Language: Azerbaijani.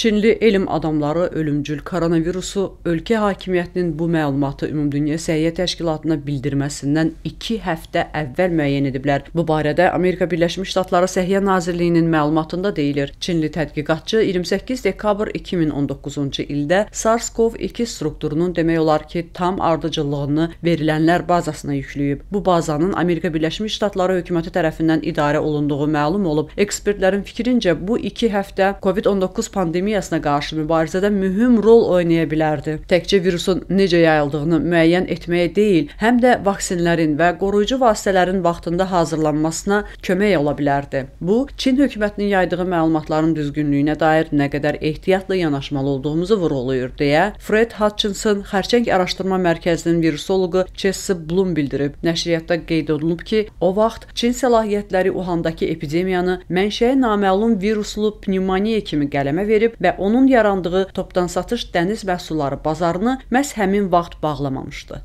Çinli elm adamları ölümcül koronavirusu ölkə hakimiyyətinin bu məlumatı Ümumdünya Səhiyyə Təşkilatına bildirməsindən 2 həftə əvvəl müəyyən ediblər. Bu barədə Amerika Birləşmiş Ştatları Səhiyyə Nazirliyinin məlumatında deyilir. Çinli tədqiqatçı 28 dekabr 2019-cu ildə SARS-CoV-2 strukturunun demək olar ki, tam ardıcıllığını verilənlər bazasına yükləyib. Bu bazanın Amerika Birləşmiş Ştatları hökuməti tərəfindən idarə olunduğu məlum olub. Ekspertlərin fikrincə bu 2 həftə COVID-19 pandemiyası pandemiyasına qarşı mübarizədə mühüm rol oynaya bilərdi. Təkcə virusun necə yayıldığını müəyyən etməyə deyil, həm də vaksinlərin və qoruyucu vasitələrin vaxtında hazırlanmasına kömək ola bilərdi. Bu, Çin hökumətinin yaydığı məlumatların düzgünlüyünə dair nə qədər ehtiyatla yanaşmalı olduğumuzu vurğulayır deyə Fred Hutchinson Xərçəng Araşdırma Mərkəzinin virusoloqu Jesse Blum bildirib. Nəşriyyatda qeyd olunub ki, o vaxt Çin səlahiyyətləri Uhandakı epidemiyanı mənşəyi naməlum viruslu pnevmoniya kimi qələmə verib və onun yarandığı topdan satış dəniz məhsulları bazarını məhz həmin vaxt bağlamamışdı.